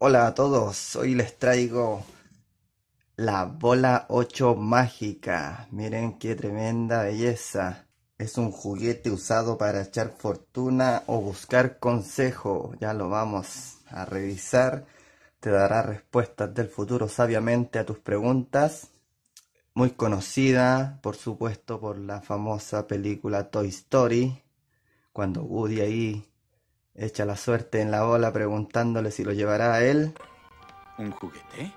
Hola a todos, hoy les traigo la bola 8 mágica. Miren qué tremenda belleza. Es un juguete usado para echar fortuna o buscar consejo. Ya lo vamos a revisar. Te dará respuestas del futuro sabiamente a tus preguntas. Muy conocida, por supuesto, por la famosa película Toy Story. Cuando Woody ahí Echa la suerte en la ola preguntándole si lo llevará a él. ¿Un juguete?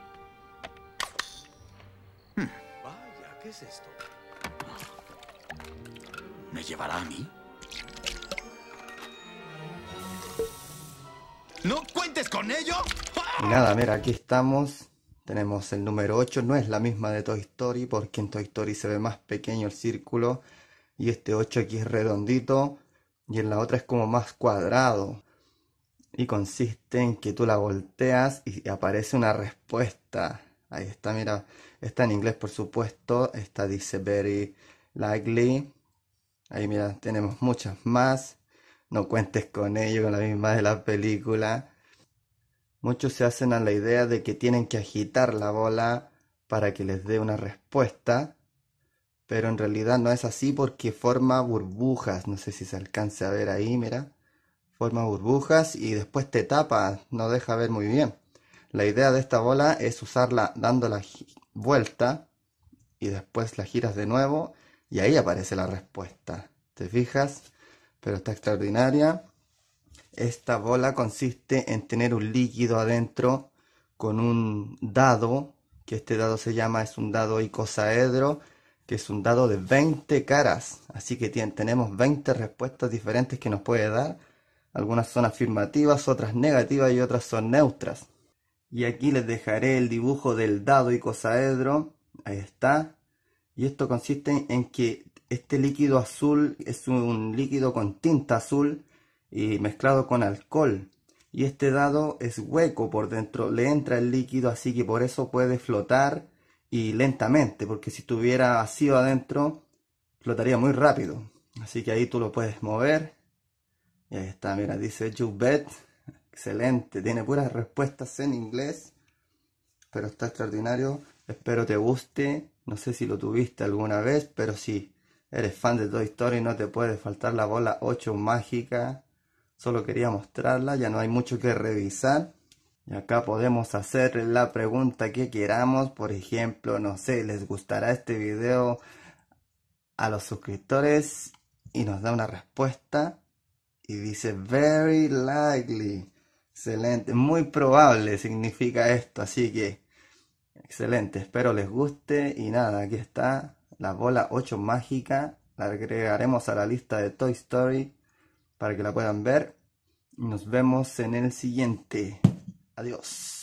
Hmm, vaya, ¿qué es esto? ¿Me llevará a mí? ¡No cuentes con ello! Y nada, mira, aquí estamos. Tenemos el número 8, no es la misma de Toy Story porque en Toy Story se ve más pequeño el círculo y este 8 aquí es redondito y en la otra es como más cuadrado. Y consiste en que tú la volteas y aparece una respuesta. Ahí está, mira, está en inglés por supuesto, esta dice very likely. Ahí mira, tenemos muchas más. No cuentes con ello, con la misma de la película. Muchos se hacen a la idea de que tienen que agitar la bola para que les dé una respuesta pero en realidad no es así porque forma burbujas, no sé si se alcance a ver ahí, mira, forma burbujas y después te tapa, no deja ver muy bien. La idea de esta bola es usarla dando la vuelta y después la giras de nuevo y ahí aparece la respuesta. ¿Te fijas? Pero está extraordinaria. Esta bola consiste en tener un líquido adentro con un dado, que este dado se llama, es un dado icosaedro, que es un dado de 20 caras. Así que tenemos 20 respuestas diferentes que nos puede dar. Algunas son afirmativas, otras negativas y otras son neutras. Y aquí les dejaré el dibujo del dado icosaedro. Ahí está. Y esto consiste en que este líquido azul es un líquido con tinta azul y mezclado con alcohol. Y este dado es hueco por dentro, le entra el líquido, así que por eso puede flotar y lentamente, porque si estuviera vacío adentro, flotaría muy rápido. Así que ahí tú lo puedes mover. Y ahí está, mira, dice Jubet. Excelente, tiene puras respuestas en inglés, pero está extraordinario. Espero te guste. No sé si lo tuviste alguna vez, pero si eres fan de Toy Story no te puede faltar la bola 8 mágica. Solo quería mostrarla, ya no hay mucho que revisar. Y acá podemos hacer la pregunta que queramos. Por ejemplo, no sé, ¿les gustará este video a los suscriptores? Y nos da una respuesta. Y dice, very likely. Excelente, muy probable significa esto. Así que, excelente. Espero les guste. Y nada, aquí está la bola 8 mágica. La agregaremos a la lista de Toy Story para que la puedan ver. Nos vemos en el siguiente. Adiós.